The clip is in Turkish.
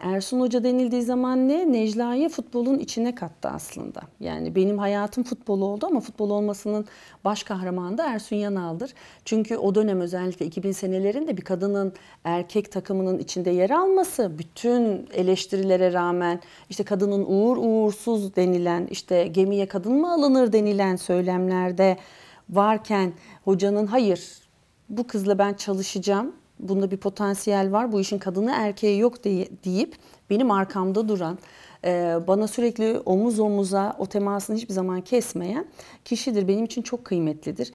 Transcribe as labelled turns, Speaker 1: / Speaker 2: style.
Speaker 1: Ersun Hoca denildiği zaman ne? Necla'yı futbolun içine kattı aslında. Yani benim hayatım futbol oldu ama futbol olmasının baş kahramanı da Ersun Yanal'dır. Çünkü o dönem özellikle 2000 senelerinde bir kadının erkek takımının içinde yer alması bütün eleştirilere rağmen işte kadının uğur uğursuz denilen işte gemiye kadın mı alınır denilen söylemlerde varken hocanın hayır bu kızla ben çalışacağım bunda bir potansiyel var, bu işin kadını erkeği yok deyip benim arkamda duran, e, bana sürekli omuz omuza o temasını hiçbir zaman kesmeyen kişidir. Benim için çok kıymetlidir.